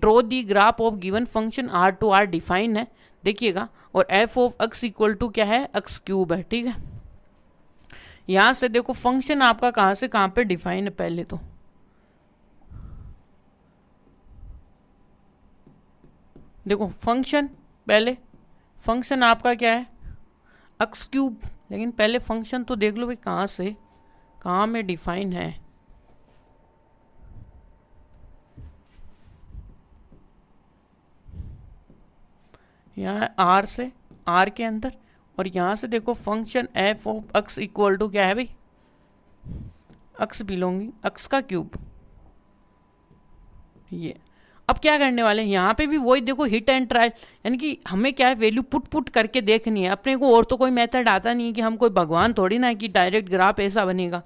draw the graph of given function R to R define है देखिएगा और f of x equal to क्या है एक्स क्यूब है ठीक है यहां से देखो फंक्शन आपका कहां से कहां पे डिफाइन है पहले तो देखो फंक्शन पहले फंक्शन आपका क्या है एक्स क्यूब लेकिन पहले फंक्शन तो देख लो भाई कहां से कहां में डिफाइन है यहाँ आर से आर के अंदर और यहाँ से देखो function f of x equal to क्या है भाई अक्स बिलोंगिंग अक्स का क्यूब ये अब क्या करने वाले हैं यहाँ पे भी वही देखो हिट एंड ट्रायल यानी कि हमें क्या है वैल्यू पुट पुट करके देखनी है अपने को और तो कोई मेथड आता नहीं है कि हम कोई भगवान थोड़ी ना है कि डायरेक्ट ग्राफ ऐसा बनेगा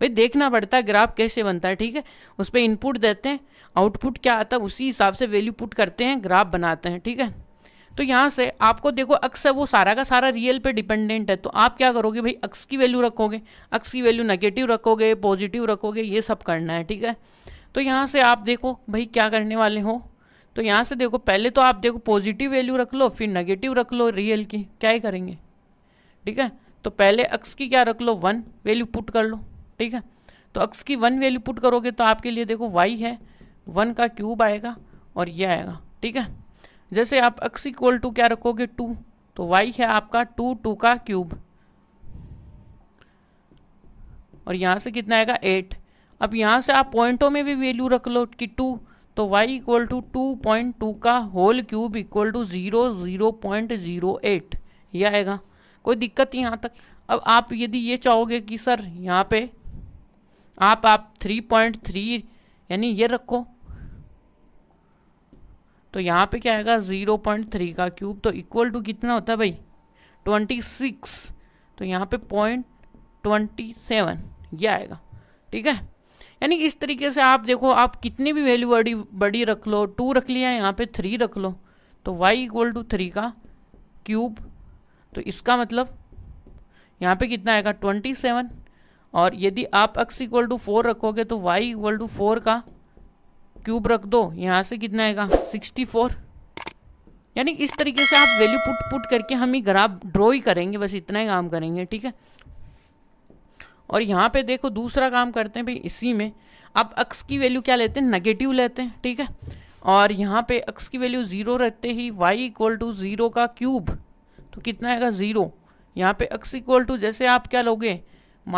भाई देखना पड़ता है ग्राफ कैसे बनता है ठीक है उस पर इनपुट देते हैं आउटपुट क्या आता है उसी हिसाब से वैल्यू पुट करते हैं ग्राफ बनाते हैं ठीक है तो यहाँ से आपको देखो अक्स है वो सारा का सारा रियल पे डिपेंडेंट है तो आप क्या करोगे भाई अक्स की वैल्यू रखोगे अक्स की वैल्यू नेगेटिव रखोगे पॉजिटिव रखोगे ये सब करना है ठीक है तो यहाँ से आप देखो भाई क्या करने वाले हो तो यहाँ से देखो पहले तो आप देखो पॉजिटिव वैल्यू रख लो फिर नेगेटिव रख लो रियल की क्या ही करेंगे ठीक है तो पहले अक्स की क्या रख लो वन वैल्यू पुट कर लो ठीक है तो अक्स की वन वैल्यू पुट करोगे तो आपके लिए देखो वाई है वन का क्यूब आएगा और ये आएगा ठीक है जैसे आप x इक्वल टू क्या रखोगे टू तो वाई है आपका टू टू का क्यूब और यहाँ से कितना आएगा एट अब यहाँ से आप पॉइंटों में भी वैल्यू रख लो कि टू तो y equal to two point two का whole cube equal to zero zero point zero eight यह आएगा कोई दिक्कत यहाँ तक अब आप यदि ये चाहोगे कि सर यहाँ पे आप आप थ्री पॉइंट थ्री यानी ये रखो तो यहाँ पे क्या आएगा ज़ीरो पॉइंट थ्री का क्यूब तो इक्वल टू कितना होता है भाई ट्वेंटी सिक्स तो यहाँ पे पॉइंट ट्वेंटी सेवन ये आएगा ठीक है यानी इस तरीके से आप देखो आप कितनी भी वैल्यू बड़ी बड़ी रख लो टू रख लिया यहाँ पे थ्री रख लो तो y इक्वल टू थ्री का क्यूब तो इसका मतलब यहाँ पे कितना आएगा ट्वेंटी सेवन और यदि आप x इक्वल टू फोर रखोगे तो y इक्वल टू फोर का क्यूब रख दो यहाँ से कितना आएगा सिक्सटी फोर यानी इस तरीके से आप वैल्यू पुट पुट करके हम ही ग्राफ ड्रॉ ही करेंगे बस इतना ही काम करेंगे ठीक है और यहाँ पे देखो दूसरा काम करते हैं भाई इसी में आप अक्स की वैल्यू क्या लेते हैं नेगेटिव लेते हैं ठीक है और यहाँ पे अक्स की वैल्यू ज़ीरो रहते ही वाई इक्वल टू ज़ीरो का क्यूब तो कितना आएगा ज़ीरो यहाँ पे अक्स इक्वल टू जैसे आप क्या लोगे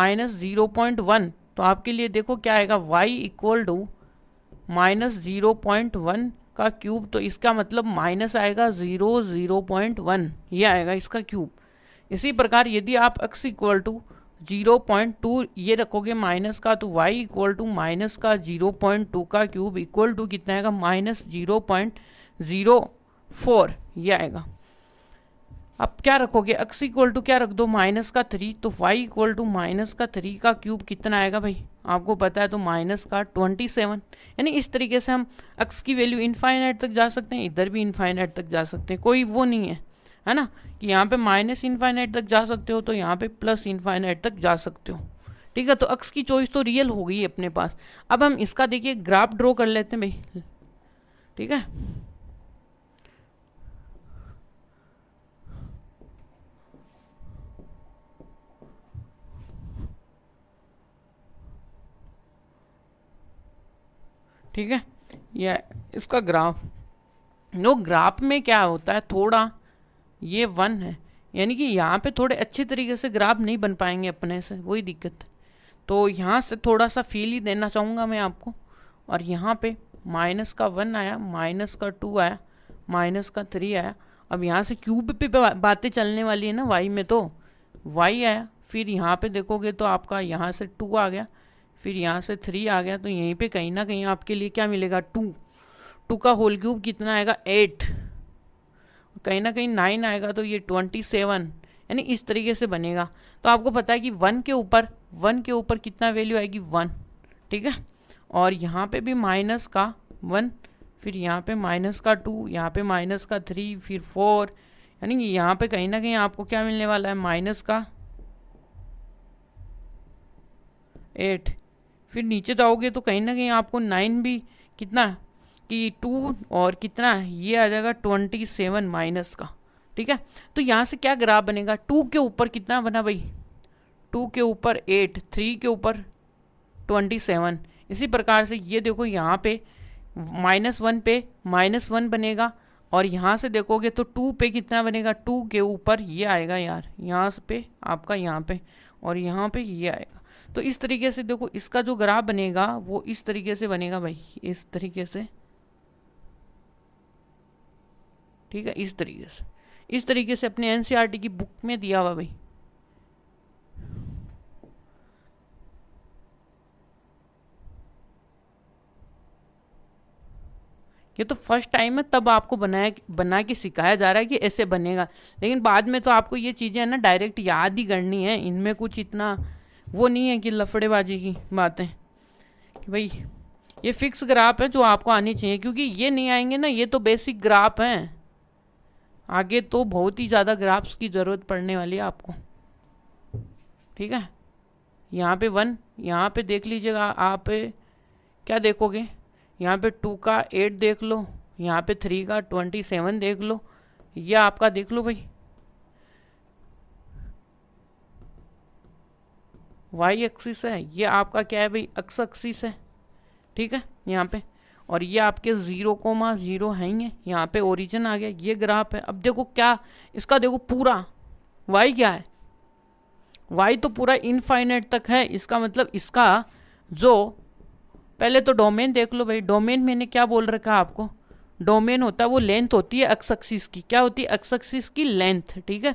माइनस ज़ीरो पॉइंट वन तो आपके लिए देखो क्या आएगा y equal to minus zero point one का क्यूब तो इसका मतलब माइनस आएगा ज़ीरो ज़ीरो पॉइंट वन ये आएगा इसका क्यूब इसी प्रकार यदि आप x equal to zero point two ये रखोगे माइनस का तो वाई इक्वल टू माइनस का जीरो पॉइंट टू का क्यूब इक्वल टू कितना आएगा minus zero point zero four ये आएगा अब क्या रखोगे एक्स इक्वल टू क्या रख दो माइनस का थ्री तो वाई इक्वल टू माइनस का थ्री का क्यूब कितना आएगा भाई आपको पता है तो माइनस का ट्वेंटी सेवन यानी इस तरीके से हम एक्स की वैल्यू इनफाइनाइट तक जा सकते हैं इधर भी इनफाइनाइट तक जा सकते हैं कोई वो नहीं है है ना कि यहाँ पे माइनस इनफाइनाइट तक जा सकते हो तो यहाँ पे प्लस इनफाइनाइट तक जा सकते हो ठीक है तो अक्स की चॉइस तो रियल हो गई अपने पास अब हम इसका देखिए ग्राफ ड्रॉ कर लेते हैं भाई ठीक है ठीक है यह इसका ग्राफ नो ग्राफ में क्या होता है थोड़ा ये वन है यानी कि यहाँ पे थोड़े अच्छे तरीके से ग्राफ नहीं बन पाएंगे अपने से वही दिक्कत है तो यहाँ से थोड़ा सा फील ही देना चाहूँगा मैं आपको और यहाँ पे माइनस का वन आया माइनस का टू आया माइनस का थ्री आया अब यहाँ से क्यूब पे बातें चलने वाली है ना वाई में तो वाई आया फिर यहाँ पे देखोगे तो आपका यहाँ से टू आ गया फिर यहाँ से थ्री आ गया तो यहीं पे कहीं ना कहीं आपके लिए क्या मिलेगा टू टू का होल क्यूब कितना आएगा एट कहीं ना कहीं नाइन आएगा तो ये ट्वेंटी सेवन यानी इस तरीके से बनेगा तो आपको पता है कि वन के ऊपर वन के ऊपर कितना वैल्यू आएगी वन ठीक है और यहाँ पे भी माइनस का वन फिर यहाँ पे माइनस का टू यहाँ पे माइनस का थ्री फिर फोर यानी यहाँ पे कहीं ना कहीं आपको क्या मिलने वाला है माइनस का एट फिर नीचे जाओगे तो कहीं ना कहीं आपको नाइन भी कितना कि टू और कितना ये आ जाएगा ट्वेंटी सेवन माइनस का ठीक है तो यहाँ से क्या ग्राफ बनेगा टू के ऊपर कितना बना भाई टू के ऊपर एट थ्री के ऊपर ट्वेंटी सेवन इसी प्रकार से ये देखो यहाँ पे माइनस वन पे माइनस वन बनेगा और यहाँ से देखोगे तो टू पे कितना बनेगा टू के ऊपर ये आएगा यार यहाँ पे आपका यहाँ पे और यहाँ पे ये आएगा तो इस तरीके से देखो इसका जो ग्राफ बनेगा वो इस तरीके से बनेगा भाई इस तरीके से ठीक है इस तरीके से इस तरीके से अपने एनसीईआरटी e की बुक में दिया हुआ भाई ये तो फर्स्ट टाइम है तब आपको बनाया बना के सिखाया जा रहा है कि ऐसे बनेगा लेकिन बाद में तो आपको ये चीज़ें है ना डायरेक्ट याद ही करनी है इनमें कुछ इतना वो नहीं है कि लफड़ेबाजी की बातें कि भाई ये फिक्स ग्राफ है जो आपको आनी चाहिए क्योंकि ये नहीं आएंगे ना ये तो बेसिक ग्राफ हैं आगे तो बहुत ही ज़्यादा ग्राफ्स की ज़रूरत पड़ने वाली है आपको ठीक है यहाँ पे वन यहाँ पे देख लीजिएगा आप क्या देखोगे यहाँ पे टू का एट देख लो यहाँ पे थ्री का ट्वेंटी सेवन देख लो ये आपका देख लो भाई वाई एक्सिस है ये आपका क्या है भाई एक्स एक्सिस है ठीक है यहाँ पे और ये आपके ज़ीरो कोमा ज़ीरो है ही है यहाँ पे ओरिजिन आ गया ये ग्राफ है अब देखो क्या इसका देखो पूरा वाई क्या है वाई तो पूरा इनफाइनेट तक है इसका मतलब इसका जो पहले तो डोमेन देख लो भाई डोमेन मैंने क्या बोल रखा आपको डोमेन होता है वो लेंथ होती है एक्स की क्या होती है एक्स की लेंथ ठीक है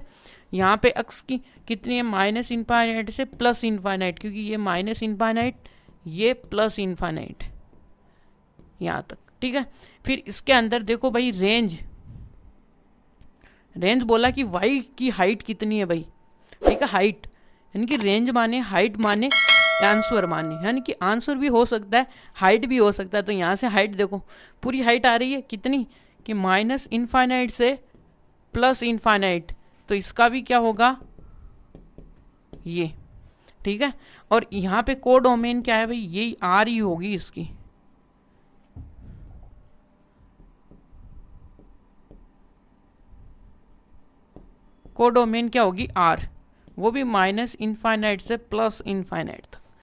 यहाँ पे एक्स की कितनी है माइनस इनफाइनाइट से प्लस इनफाइनाइट क्योंकि ये माइनस इनफाइनाइट ये प्लस इनफाइनाइट यहाँ तक ठीक है फिर इसके अंदर देखो भाई रेंज रेंज बोला कि वाई की हाइट कितनी है भाई ठीक है हाइट यानी कि रेंज माने हाइट माने आंसर माने यानी कि आंसर भी हो सकता है हाइट भी हो सकता है तो यहाँ से हाइट देखो पूरी हाइट आ रही है कितनी कि माइनस इनफाइनाइट से प्लस इनफाइनाइट तो इसका भी क्या होगा ये ठीक है और यहां पे को डोमेन क्या है भाई ये आर ही होगी इसकी को डोमेन क्या होगी आर वो भी माइनस इनफाइनाइट से प्लस इनफाइनाइट तक